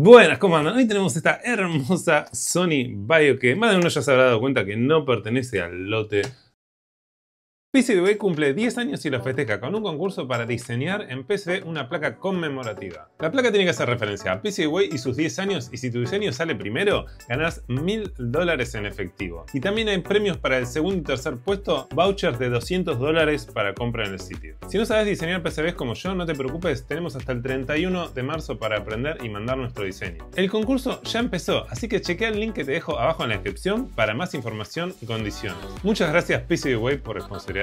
Buenas, ¿cómo andan? Hoy tenemos esta hermosa Sony Vaio que más de uno ya se habrá dado cuenta que no pertenece al lote PCB cumple 10 años y lo festeja con un concurso para diseñar en PCB una placa conmemorativa. La placa tiene que hacer referencia a PCBWay y sus 10 años y si tu diseño sale primero, ganas 1000 dólares en efectivo. Y también hay premios para el segundo y tercer puesto, vouchers de 200 dólares para compra en el sitio. Si no sabes diseñar PCBs como yo, no te preocupes, tenemos hasta el 31 de marzo para aprender y mandar nuestro diseño. El concurso ya empezó, así que chequea el link que te dejo abajo en la descripción para más información y condiciones. Muchas gracias PCBWay por responsabilidad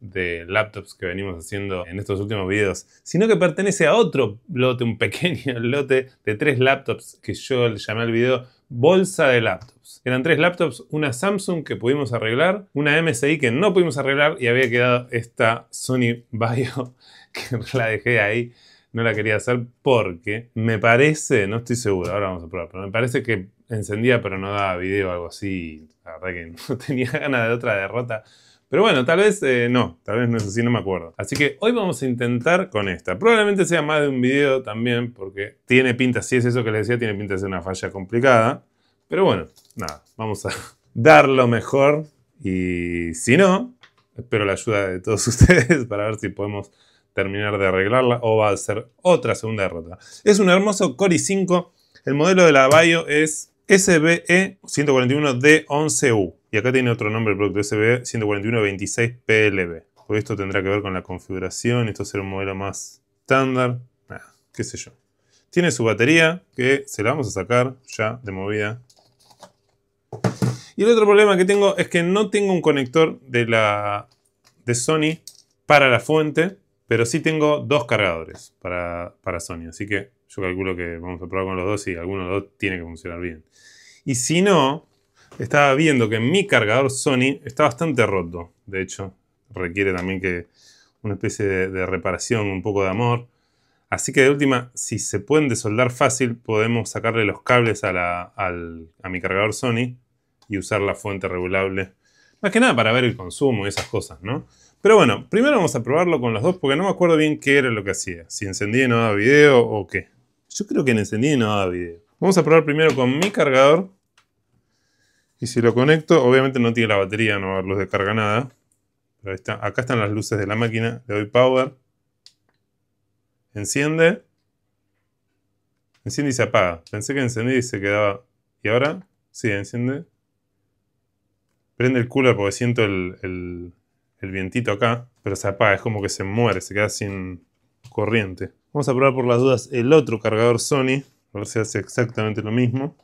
de laptops que venimos haciendo en estos últimos videos, sino que pertenece a otro lote, un pequeño lote de tres laptops que yo le llamé al video bolsa de laptops. Eran tres laptops, una Samsung que pudimos arreglar, una MSI que no pudimos arreglar y había quedado esta Sony Bio que la dejé ahí. No la quería hacer porque me parece, no estoy seguro, ahora vamos a probar, pero me parece que encendía pero no daba video o algo así. La verdad que no tenía ganas de otra derrota pero bueno, tal vez eh, no, tal vez no es así, no me acuerdo. Así que hoy vamos a intentar con esta. Probablemente sea más de un video también, porque tiene pinta, si es eso que les decía, tiene pinta de ser una falla complicada. Pero bueno, nada, vamos a dar lo mejor. Y si no, espero la ayuda de todos ustedes para ver si podemos terminar de arreglarla o va a ser otra segunda derrota. Es un hermoso Cori 5 El modelo de la Bayo es SBE 141D11U. Y acá tiene otro nombre el producto SB 14126PLB. esto tendrá que ver con la configuración, esto será un modelo más estándar, qué sé yo. Tiene su batería, que se la vamos a sacar ya de movida. Y el otro problema que tengo es que no tengo un conector de, la, de Sony para la fuente, pero sí tengo dos cargadores para, para Sony. Así que yo calculo que vamos a probar con los dos y alguno de los dos tiene que funcionar bien. Y si no, estaba viendo que mi cargador Sony está bastante roto. De hecho, requiere también que una especie de, reparación, un poco de amor. Así que de última, si se pueden desoldar fácil, podemos sacarle los cables a, mi cargador Sony y usar la fuente regulable. Más que nada para ver el consumo y esas cosas, ¿no? Pero bueno, primero vamos a probarlo con los dos porque no me acuerdo bien qué era lo que hacía. Si encendía y no daba video o qué. Yo creo que en encendía y no daba video. Vamos a probar primero con mi cargador y si lo conecto, obviamente no tiene la batería, no va a haber luz de carga nada. Pero está. acá están las luces de la máquina. Le doy power. Enciende. Enciende y se apaga. Pensé que encendía y se quedaba. Y ahora, sí, enciende. Prende el cooler porque siento el, el, el vientito acá. Pero se apaga, es como que se muere, se queda sin corriente. Vamos a probar por las dudas el otro cargador Sony. A ver si hace exactamente lo mismo.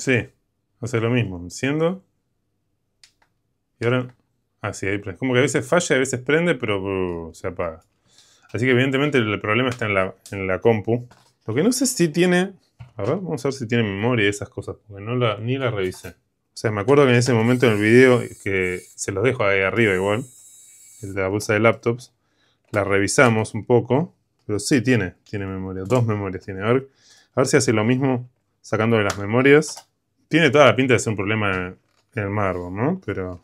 Sí, hace lo mismo. Enciendo. Y ahora. Ah, sí, ahí prende. Como que a veces falla, a veces prende, pero uh, se apaga. Así que evidentemente el problema está en la, en la compu. Lo que no sé si tiene... A ver, vamos a ver si tiene memoria y esas cosas, porque no la, ni la revisé. O sea, me acuerdo que en ese momento en el video, que se los dejo ahí arriba igual, el de la bolsa de laptops, la revisamos un poco, pero sí tiene, tiene memoria, dos memorias tiene. A ver, a ver si hace lo mismo sacándole las memorias. Tiene toda la pinta de ser un problema en el Marvel, ¿no? Pero...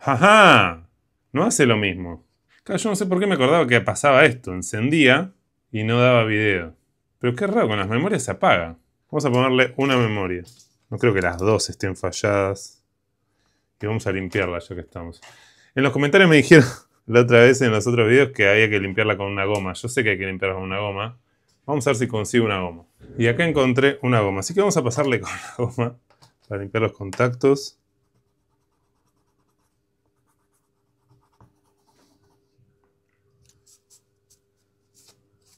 ¡Ajá! No hace lo mismo. Claro, yo no sé por qué me acordaba que pasaba esto. Encendía y no daba video. Pero qué raro, con las memorias se apaga. Vamos a ponerle una memoria. No creo que las dos estén falladas. Y vamos a limpiarla ya que estamos. En los comentarios me dijeron la otra vez en los otros videos que había que limpiarla con una goma. Yo sé que hay que limpiarla con una goma. Vamos a ver si consigo una goma. Y acá encontré una goma, así que vamos a pasarle con la goma para limpiar los contactos.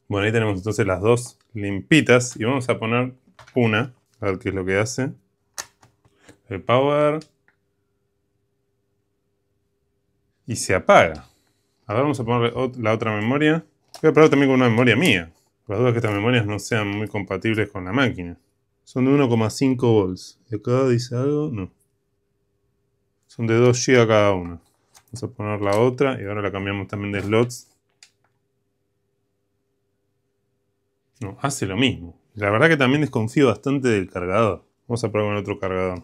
Bueno, ahí tenemos entonces las dos limpitas y vamos a poner una, a ver qué es lo que hace. El power. Y se apaga. Ahora vamos a poner la otra memoria. Voy a probar también con una memoria mía la duda que estas memorias no sean muy compatibles con la máquina. Son de 1,5 volts. ¿Y acá dice algo? No. Son de 2 GB cada una. Vamos a poner la otra y ahora la cambiamos también de slots. No, hace lo mismo. La verdad que también desconfío bastante del cargador. Vamos a probar con otro cargador.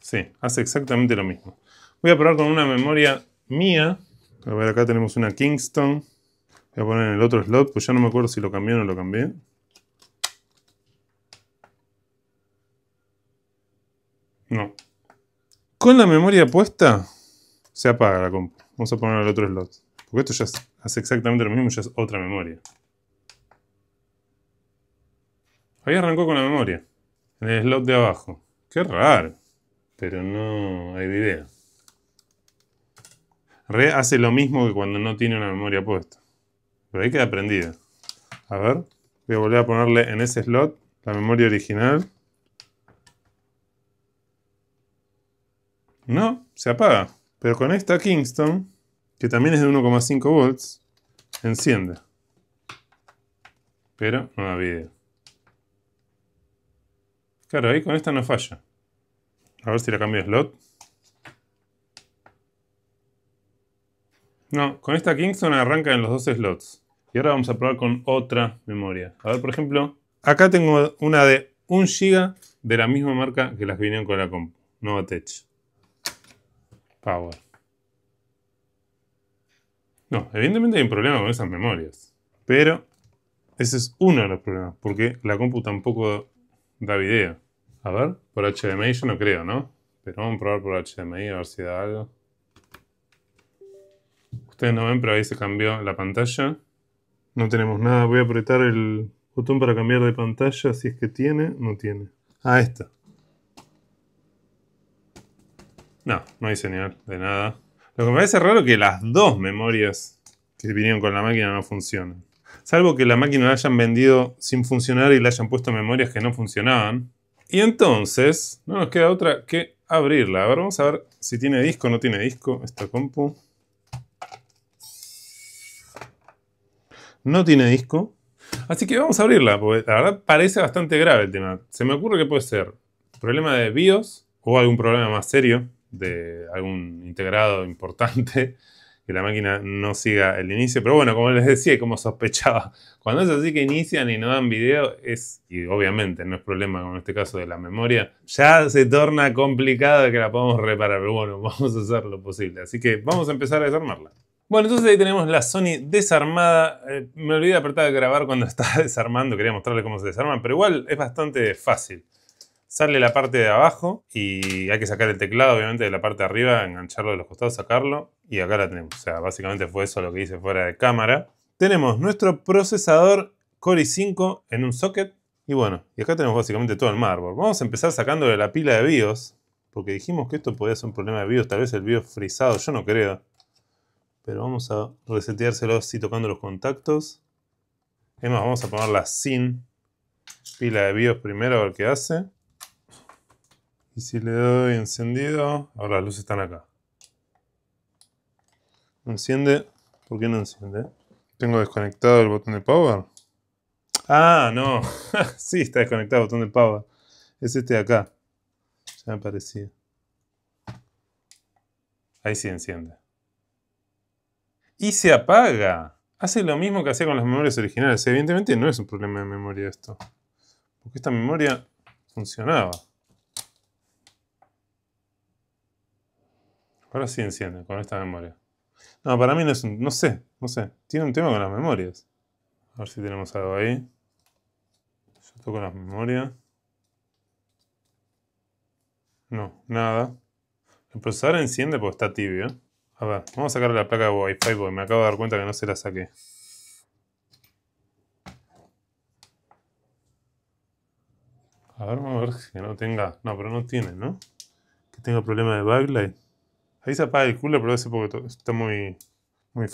Sí, hace exactamente lo mismo. Voy a probar con una memoria mía a ver, acá tenemos una Kingston. Voy a poner en el otro slot, pues ya no me acuerdo si lo cambié o no lo cambié. No. Con la memoria puesta, se apaga la compu. Vamos a poner el otro slot. Porque esto ya hace exactamente lo mismo, ya es otra memoria. Ahí arrancó con la memoria. En el slot de abajo. Qué raro. Pero no hay idea. Re hace lo mismo que cuando no tiene una memoria puesta. Pero ahí queda prendida. A ver, voy a volver a ponerle en ese slot la memoria original. No, se apaga. Pero con esta Kingston, que también es de 1,5 volts, enciende. Pero no da vida. Claro, ahí con esta no falla. A ver si la cambio de slot. No, con esta Kingston arranca en los dos slots. Y ahora vamos a probar con otra memoria. A ver, por ejemplo, acá tengo una de 1 GB de la misma marca que las vinieron con la compu, tech Power. No, evidentemente hay un problema con esas memorias. Pero ese es uno de los problemas, porque la compu tampoco da video. A ver, por HDMI yo no creo, ¿no? Pero vamos a probar por HDMI a ver si da algo. Ustedes no ven, pero ahí se cambió la pantalla. No tenemos nada. Voy a apretar el botón para cambiar de pantalla. Si es que tiene, no tiene. Ah, esta. No, no hay señal de nada. Lo que me parece raro es que las dos memorias que vinieron con la máquina no funcionan. Salvo que la máquina la hayan vendido sin funcionar y le hayan puesto memorias que no funcionaban. Y entonces, no nos queda otra que abrirla. A ver, vamos a ver si tiene disco o no tiene disco esta compu. no tiene disco. Así que vamos a abrirla, porque la verdad parece bastante grave el tema. Se me ocurre que puede ser problema de BIOS o algún problema más serio de algún integrado importante que la máquina no siga el inicio. Pero bueno, como les decía y como sospechaba, cuando es así que inician y no dan video, es, y obviamente no es problema en este caso de la memoria, ya se torna complicado que la podamos reparar. Pero bueno, vamos a hacer lo posible. Así que vamos a empezar a desarmarla. Bueno, entonces ahí tenemos la Sony desarmada. Eh, me olvidé de apretar de grabar cuando estaba desarmando. Quería mostrarle cómo se desarma, pero igual es bastante fácil. Sale la parte de abajo y hay que sacar el teclado, obviamente, de la parte de arriba, engancharlo de los costados, sacarlo. Y acá la tenemos. O sea, básicamente fue eso lo que hice fuera de cámara. Tenemos nuestro procesador Core i5 en un socket. Y bueno, y acá tenemos básicamente todo el marble. Vamos a empezar sacándole la pila de BIOS. Porque dijimos que esto podía ser un problema de BIOS. Tal vez el BIOS frisado, yo no creo pero vamos a reseteárselo así tocando los contactos. Es más, vamos a poner ponerla sin pila de BIOS primero a ver qué hace. Y si le doy encendido, ahora las luces están acá. ¿Enciende? ¿Por qué no enciende? ¿Tengo desconectado el botón de power? Ah, no. sí, está desconectado el botón de power. Es este de acá. Ya me parecía. Ahí sí enciende y se apaga. Hace lo mismo que hacía con las memorias originales. Evidentemente no es un problema de memoria esto. Porque esta memoria funcionaba. Ahora sí enciende con esta memoria. No, para mí no es un... No sé, no sé. Tiene un tema con las memorias. A ver si tenemos algo ahí. Yo toco las memorias. No, nada. El procesador enciende porque está tibio. A ver, vamos a sacar la placa de Wi-Fi porque me acabo de dar cuenta que no se la saqué. A ver, vamos a ver que no tenga. No, pero no tiene, ¿no? Que tenga problema de backlight. Ahí se apaga el culo, pero ese porque está muy, muy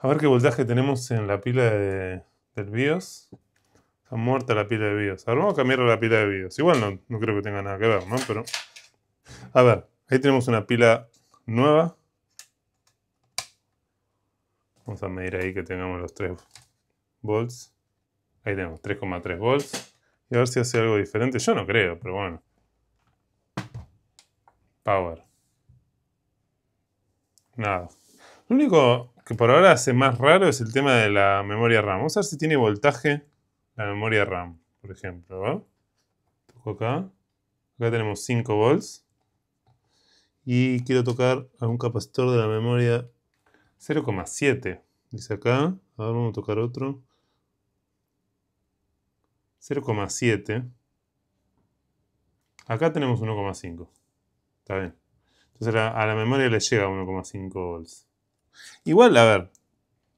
A ver qué voltaje tenemos en la pila del BIOS. Está muerta la pila de BIOS. A ver, vamos a cambiar la pila de BIOS. Igual no, no creo que tenga nada que ver, ¿no? Pero. A ver, ahí tenemos una pila nueva Vamos a medir ahí que tengamos los 3 volts. Ahí tenemos 3,3 volts. Y a ver si hace algo diferente. Yo no creo, pero bueno. Power. Nada. Lo único que por ahora hace más raro es el tema de la memoria RAM. Vamos a ver si tiene voltaje la memoria RAM, por ejemplo. Toco acá. Acá tenemos 5 volts. Y quiero tocar algún capacitor de la memoria 0,7. Dice acá. a ver vamos a tocar otro. 0,7. Acá tenemos 1,5. Está bien. Entonces a la, memoria le llega 1,5 volts. Igual, a ver.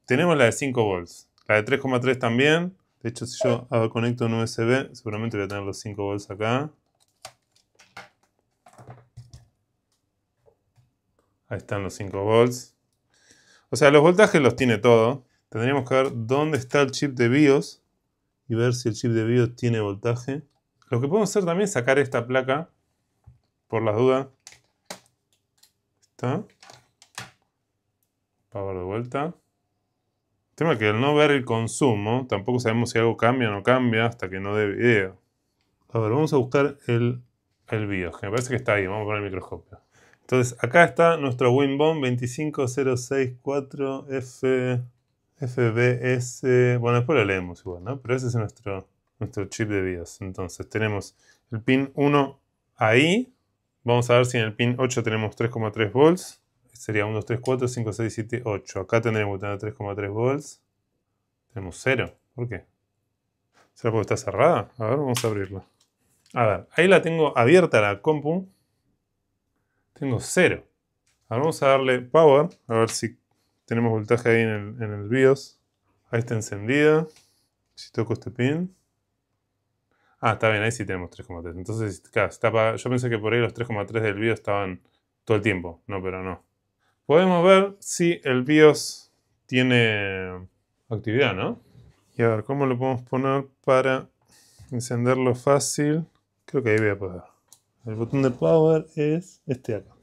Tenemos la de 5 volts. La de 3,3 también. De hecho, si yo conecto un USB, seguramente voy a tener los 5 volts acá. Ahí están los 5 volts. O sea, los voltajes los tiene todo. Tendríamos que ver dónde está el chip de BIOS y ver si el chip de BIOS tiene voltaje. Lo que podemos hacer también es sacar esta placa, por las dudas. Está. Power de vuelta. El tema es que al no ver el consumo, tampoco sabemos si algo cambia o no cambia hasta que no dé video. A ver, vamos a buscar el, el BIOS, que me parece que está ahí. Vamos a poner el microscopio. Entonces, acá está nuestro WinBone 25064F. FBS, bueno, después lo leemos igual, ¿no? Pero ese es nuestro, nuestro chip de BIOS. Entonces tenemos el pin 1 ahí. Vamos a ver si en el pin 8 tenemos 3,3 volts. Sería 1, 2, 3, 4, 5, 6, 7, 8. Acá tenemos que 3,3 volts. Tenemos 0. ¿Por qué? ¿Será porque está cerrada? A ver, vamos a abrirla. A ver, ahí la tengo abierta la compu. Tengo 0. Ahora vamos a darle power, a ver si tenemos voltaje ahí en el, BIOS. Ahí está encendida. Si toco este pin. Ah, está bien, ahí sí tenemos 3,3. Entonces, claro, yo pensé que por ahí los 3,3 del BIOS estaban todo el tiempo. No, pero no. Podemos ver si el BIOS tiene actividad, ¿no? Y a ver, ¿cómo lo podemos poner para encenderlo fácil? Creo que ahí voy a poder. El botón de power es este acá.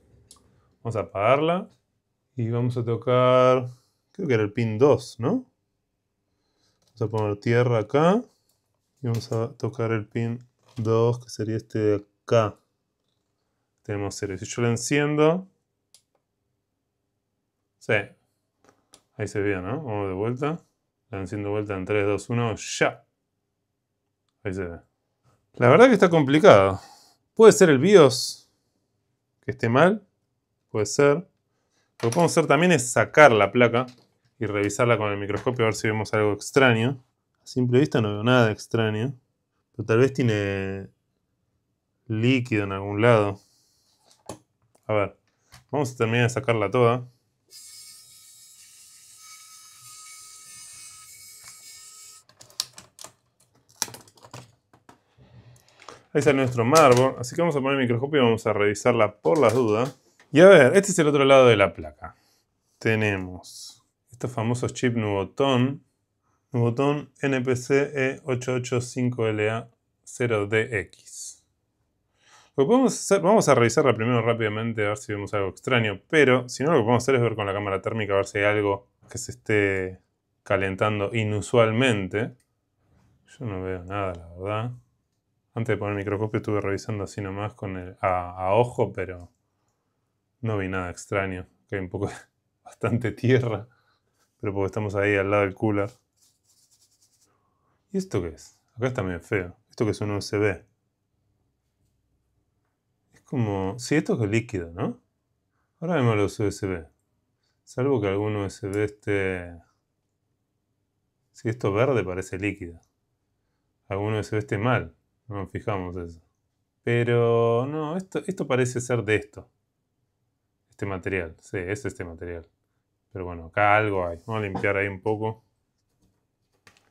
Vamos a apagarla y vamos a tocar, creo que era el pin 2, ¿no? Vamos a poner tierra acá y vamos a tocar el pin 2, que sería este de acá. Tenemos 0. Si yo lo enciendo, sí, ahí se ve, ¿no? Vamos de vuelta. La enciendo vuelta en 3, 2, 1, ya. Ahí se ve. La verdad que está complicado. Puede ser el BIOS que esté mal, puede ser. Lo que podemos hacer también es sacar la placa y revisarla con el microscopio a ver si vemos algo extraño. A simple vista no veo nada extraño, pero tal vez tiene líquido en algún lado. A ver, vamos a terminar de sacarla toda. Ahí es nuestro mármol. Así que vamos a poner el microscopio y vamos a revisarla por las dudas. Y a ver, este es el otro lado de la placa. Tenemos estos famosos chip Nubotón. Nubotón NPC E885LA0DX. Lo que podemos hacer, vamos a revisarla primero rápidamente a ver si vemos algo extraño. Pero si no, lo que podemos hacer es ver con la cámara térmica a ver si hay algo que se esté calentando inusualmente. Yo no veo nada, la verdad. Antes de poner el microscopio estuve revisando así nomás con el, a, ojo, pero no vi nada extraño. Aquí hay un poco, bastante tierra, pero porque estamos ahí al lado del cooler. ¿Y esto qué es? Acá está medio feo. ¿Esto que es un USB? Es como... Sí, esto es líquido, ¿no? Ahora vemos los USB. Salvo que algún USB esté... Si sí, esto verde parece líquido. Alguno USB esté mal. No nos fijamos eso. Pero no, esto, esto parece ser de esto. Este material. Sí, es este material. Pero bueno, acá algo hay. Vamos a limpiar ahí un poco.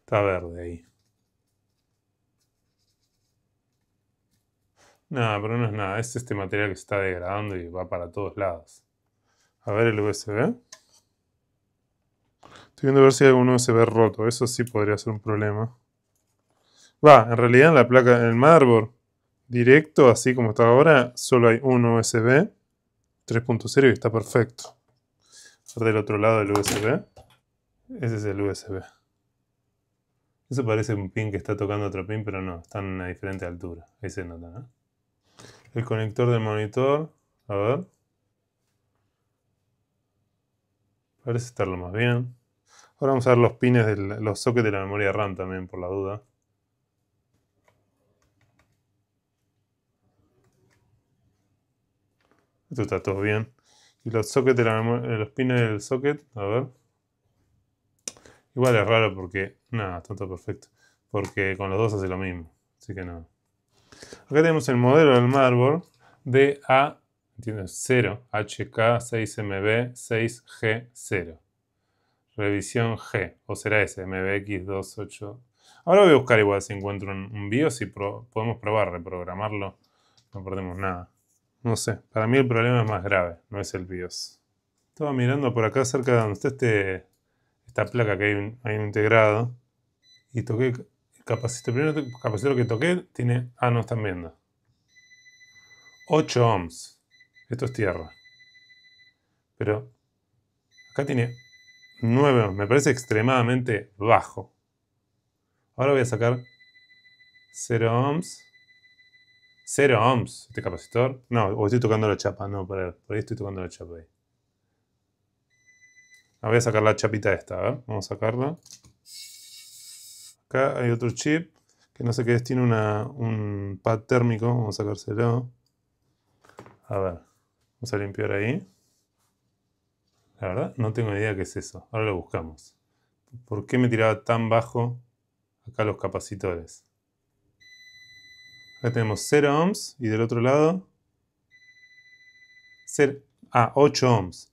Está verde ahí. Nada, pero no es nada. Es este material que se está degradando y va para todos lados. A ver el USB. Estoy viendo a ver si hay algún USB roto. Eso sí podría ser un problema. Va, en realidad en la placa, en el directo, así como está ahora, solo hay un USB 3.0 y está perfecto. Del otro lado del USB, ese es el USB. Eso parece un pin que está tocando otro pin, pero no, están a diferente altura. Ahí se nota, El conector del monitor, a ver. Parece estarlo más bien. Ahora vamos a ver los pines, de los sockets de la memoria RAM también, por la duda. Esto está todo bien. Y los sockets eh, los pines del socket, a ver. Igual es raro porque, nada, tanto perfecto. Porque con los dos hace lo mismo. Así que no. Acá tenemos el modelo del motherboard, de A, ¿entiendes? 0, HK6MB6G0. Revisión G, o será ese, MBX28. Ahora voy a buscar igual si encuentro un, BIOS y podemos probar, reprogramarlo. No perdemos nada. No sé, para mí el problema es más grave, no es el BIOS. Estaba mirando por acá cerca de donde está este, esta placa que hay integrado y toqué el capacitor. El este primer capacitor que toqué tiene. Ah, no están viendo. 8 ohms. Esto es tierra. Pero acá tiene 9 ohms. Me parece extremadamente bajo. Ahora voy a sacar 0 ohms. 0 ohms este capacitor. No, o estoy tocando la chapa. No, por ahí, estoy tocando la chapa. Ahí. Ah, voy a sacar la chapita esta. A ver, vamos a sacarla. Acá hay otro chip. Que no sé qué es. Tiene un pad térmico. Vamos a sacárselo. A ver. Vamos a limpiar ahí. La verdad, no tengo idea qué es eso. Ahora lo buscamos. ¿Por qué me tiraba tan bajo acá los capacitores? tenemos 0 ohms y del otro lado a ah, 8 ohms.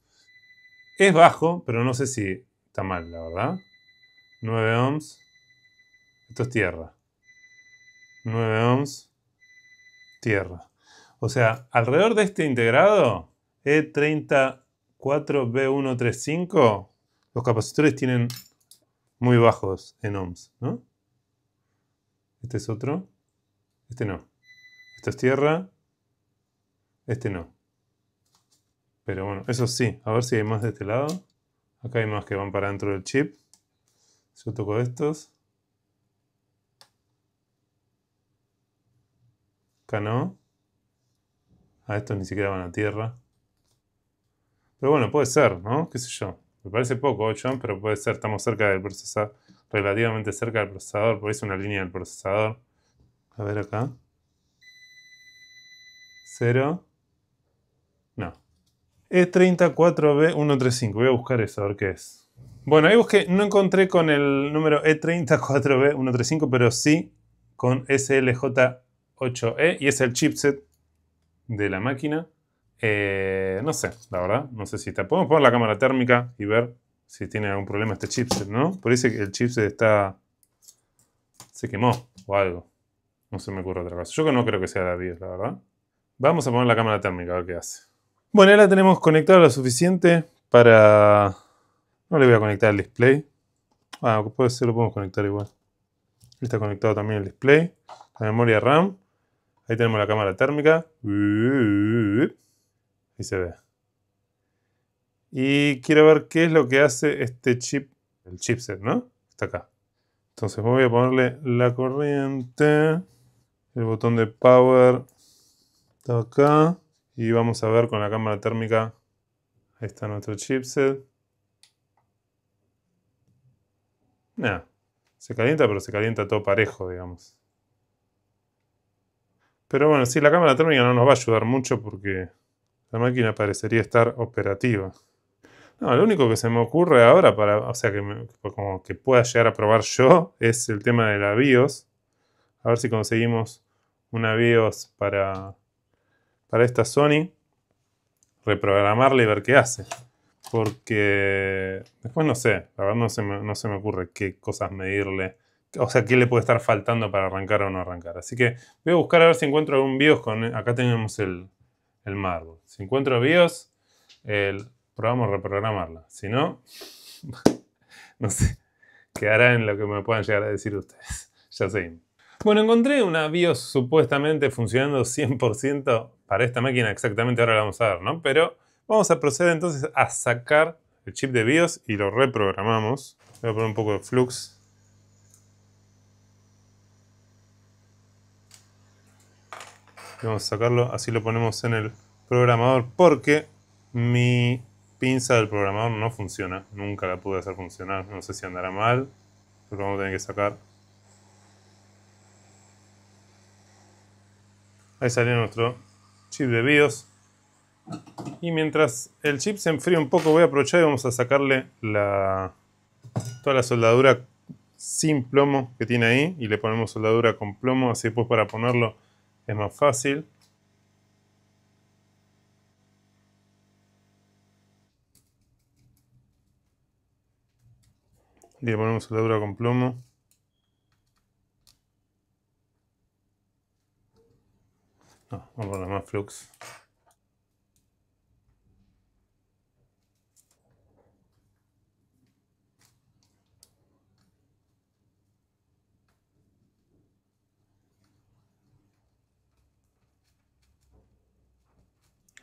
Es bajo, pero no sé si está mal, la verdad. 9 ohms. Esto es tierra. 9 ohms. Tierra. O sea, alrededor de este integrado, E34B135, los capacitores tienen muy bajos en ohms, ¿no? Este es otro. Este no. Esto es tierra. Este no. Pero bueno, eso sí. A ver si hay más de este lado. Acá hay más que van para dentro del chip. yo toco estos. Acá no. A estos ni siquiera van a tierra. Pero bueno, puede ser, ¿no? ¿Qué sé yo? Me parece poco John, pero puede ser. Estamos cerca del procesador, relativamente cerca del procesador, por es una línea del procesador. A ver acá. Cero. No. E34B135. Voy a buscar eso, a ver qué es. Bueno, ahí busqué, no encontré con el número E34B135, pero sí con SLJ8E y es el chipset de la máquina. Eh, no sé, la verdad, no sé si está. Podemos poner la cámara térmica y ver si tiene algún problema este chipset, ¿no? Por que el chipset está. se quemó o algo. No se me ocurre otra cosa. Yo que no creo que sea la 10, la verdad. Vamos a poner la cámara térmica a ver qué hace. Bueno, ya la tenemos conectada lo suficiente para... No le voy a conectar el display. Ah, puede ser, lo podemos conectar igual. Está conectado también el display. La memoria RAM. Ahí tenemos la cámara térmica. Y se ve. Y quiero ver qué es lo que hace este chip, el chipset, ¿no? Está acá. Entonces voy a ponerle la corriente. El botón de power está acá. Y vamos a ver con la cámara térmica. Ahí está nuestro chipset. Se calienta, pero se calienta todo parejo, digamos. Pero bueno, sí, la cámara térmica no nos va a ayudar mucho porque la máquina parecería estar operativa. No, lo único que se me ocurre ahora para, o sea, que, que pueda llegar a probar yo es el tema de la BIOS. A ver si conseguimos una BIOS para, para esta Sony, reprogramarla y ver qué hace. Porque después no sé, la verdad no se me, ocurre qué cosas medirle. O sea, qué le puede estar faltando para arrancar o no arrancar. Así que voy a buscar a ver si encuentro algún BIOS con... Acá tenemos el, el Marble. Si encuentro BIOS, el, probamos reprogramarla. Si no, no sé. Quedará en lo que me puedan llegar a decir ustedes. Ya sé bueno, encontré una BIOS supuestamente funcionando 100% para esta máquina exactamente, ahora la vamos a ver, ¿no? Pero vamos a proceder entonces a sacar el chip de BIOS y lo reprogramamos. Voy a poner un poco de flux. Vamos a sacarlo, así lo ponemos en el programador porque mi pinza del programador no funciona. Nunca la pude hacer funcionar, no sé si andará mal, pero vamos a tener que sacar Ahí salió nuestro chip de BIOS. Y mientras el chip se enfría un poco, voy a aprovechar y vamos a sacarle toda la soldadura sin plomo que tiene ahí. Y le ponemos soldadura con plomo, así pues para ponerlo es más fácil. le ponemos soldadura con plomo. Ah, vamos a más flux.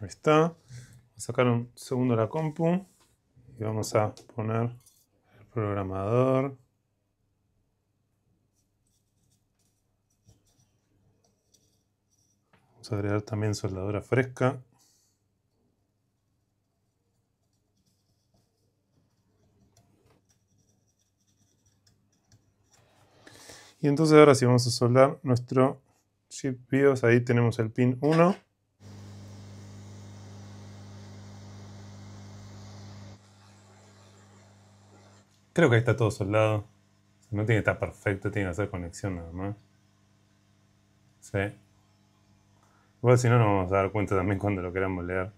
Ahí está. Vamos a sacar un segundo la compu y vamos a poner el programador. Vamos a agregar también soldadora fresca. Y entonces ahora sí vamos a soldar nuestro chip BIOS. Ahí tenemos el pin 1. Creo que ahí está todo soldado. No tiene que estar perfecto, tiene que hacer conexión nada más. Sí. Igual si no nos vamos a dar cuenta también cuando lo queramos leer.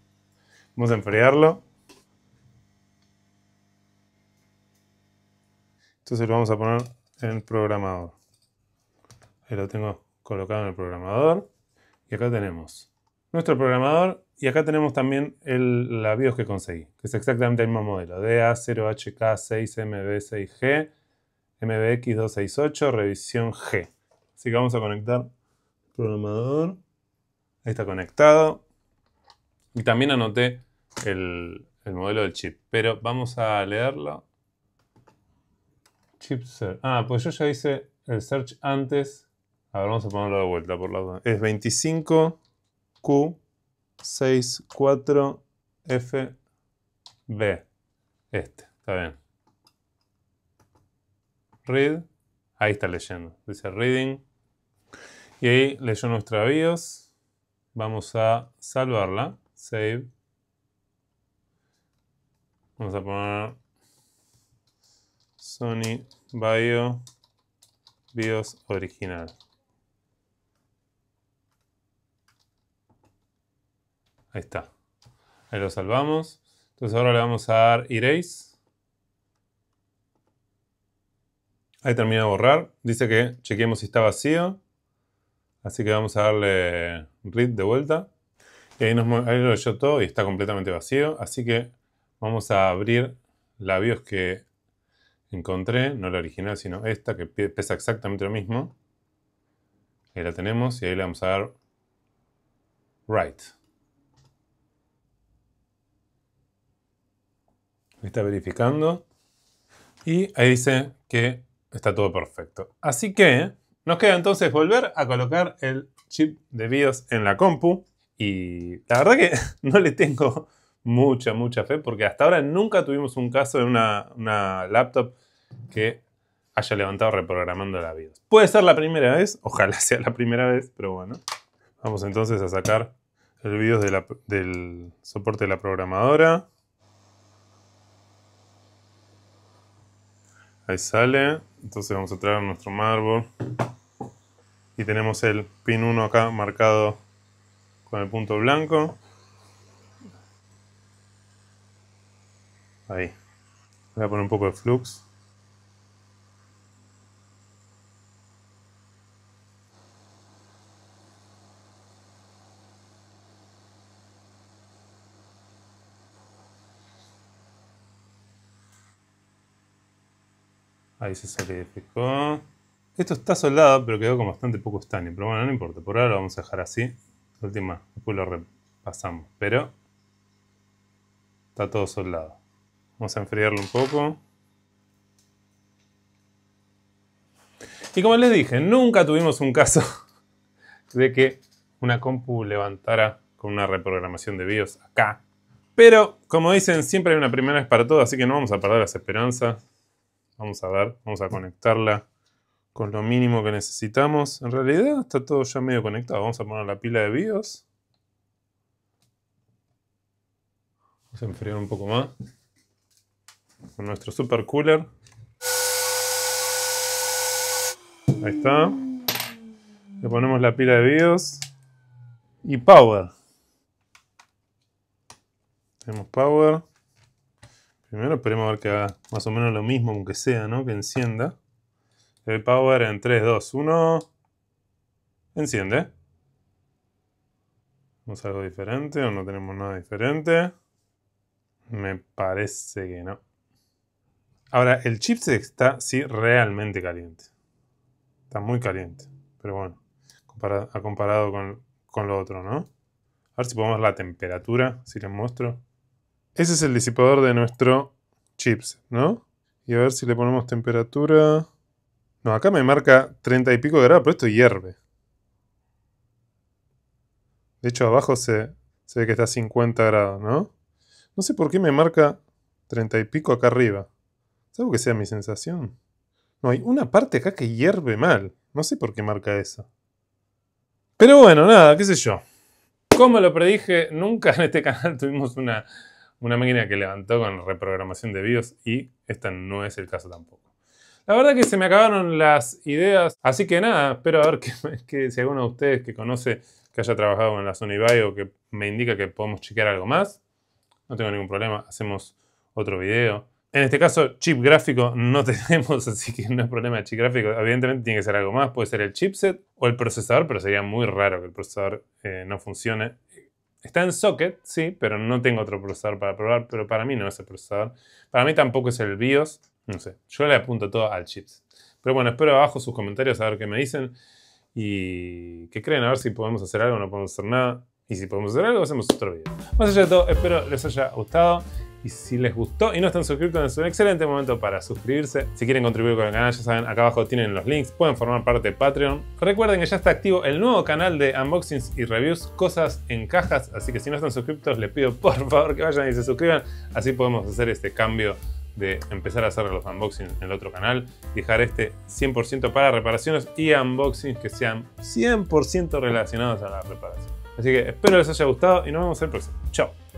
Vamos a enfriarlo. Entonces lo vamos a poner en el programador. Ahí lo tengo colocado en el programador. Y acá tenemos nuestro programador. Y acá tenemos también el, la BIOS que conseguí, que es exactamente el mismo modelo. DA0HK6MB6G, MBX268, revisión G. Así que vamos a conectar el programador. Ahí está conectado. Y también anoté el, modelo del chip. Pero vamos a leerlo. Chip Ah, pues yo ya hice el search antes. A ver, vamos a ponerlo de vuelta por la Es 25Q64FB. Este, está bien. Read. Ahí está leyendo. Dice reading. Y ahí leyó nuestra BIOS. Vamos a salvarla. Save. Vamos a poner Sony Bio BIOS original. Ahí está. Ahí lo salvamos. Entonces ahora le vamos a dar Erase. Ahí termina de borrar. Dice que chequeemos si está vacío. Así que vamos a darle read de vuelta. Y ahí, nos, lo leyó todo y está completamente vacío. Así que vamos a abrir labios que encontré. No la original, sino esta que pesa exactamente lo mismo. Ahí la tenemos y ahí le vamos a dar write. Está verificando. Y ahí dice que está todo perfecto. Así que nos queda entonces volver a colocar el chip de BIOS en la compu. Y la verdad que no le tengo mucha, mucha fe, porque hasta ahora nunca tuvimos un caso de una, laptop que haya levantado reprogramando la BIOS. Puede ser la primera vez, ojalá sea la primera vez, pero bueno. Vamos entonces a sacar el BIOS del soporte de la programadora. sale. Entonces vamos a traer nuestro mármol. Y tenemos el pin 1 acá marcado con el punto blanco. Ahí. Voy a poner un poco de flux. Ahí se solidificó. Esto está soldado, pero quedó con bastante poco estaño. Pero bueno, no importa. Por ahora lo vamos a dejar así. Última, después lo repasamos. Pero está todo soldado. Vamos a enfriarlo un poco. Y como les dije, nunca tuvimos un caso de que una compu levantara con una reprogramación de BIOS acá. Pero, como dicen, siempre hay una primera vez para todo, así que no vamos a perder las esperanzas. Vamos a ver, vamos a conectarla con lo mínimo que necesitamos. En realidad está todo ya medio conectado. Vamos a poner la pila de BIOS. Vamos a enfriar un poco más. Con nuestro super cooler. Ahí está. Le ponemos la pila de BIOS. Y power. Tenemos power. Primero esperemos a ver que haga más o menos lo mismo, aunque sea, ¿no? Que encienda. El power en 3, 2, 1. Enciende. a algo diferente o no tenemos nada diferente? Me parece que no. Ahora, el chipset está, sí, realmente caliente. Está muy caliente. Pero bueno, ha comparado con, con lo otro, ¿no? A ver si podemos ver la temperatura, si les muestro. Ese es el disipador de nuestro chips, ¿no? Y a ver si le ponemos temperatura... No, acá me marca 30 y pico de grados, pero esto hierve. De hecho, abajo se, ve que está a 50 grados, ¿no? No sé por qué me marca 30 y pico acá arriba. ¿Sabes que sea mi sensación? No, hay una parte acá que hierve mal. No sé por qué marca eso. Pero bueno, nada, qué sé yo. Como lo predije, nunca en este canal tuvimos una una máquina que levantó con reprogramación de BIOS y esta no es el caso tampoco. La verdad que se me acabaron las ideas, así que nada, espero a ver que, que si alguno de ustedes que conoce que haya trabajado en la Sony Bio que me indica que podemos chequear algo más, no tengo ningún problema, hacemos otro video. En este caso, chip gráfico no tenemos, así que no es problema de chip gráfico. Evidentemente tiene que ser algo más, puede ser el chipset o el procesador, pero sería muy raro que el procesador eh, no funcione Está en socket, sí, pero no tengo otro procesador para probar, pero para mí no es el procesador. Para mí tampoco es el BIOS, no sé. Yo le apunto todo al chips. Pero bueno, espero abajo sus comentarios a ver qué me dicen y qué creen, a ver si podemos hacer algo o no podemos hacer nada. Y si podemos hacer algo, hacemos otro video. Más allá de todo, espero les haya gustado. Y si les gustó y no están suscritos, es un excelente momento para suscribirse. Si quieren contribuir con el canal, ya saben, acá abajo tienen los links, pueden formar parte de Patreon. Recuerden que ya está activo el nuevo canal de unboxings y reviews, cosas en cajas, así que si no están suscritos, les pido por favor que vayan y se suscriban, así podemos hacer este cambio de empezar a hacer los unboxings en el otro canal, dejar este 100% para reparaciones y unboxings que sean 100% relacionados a la reparación. Así que espero les haya gustado y nos vemos en el próximo. Chao.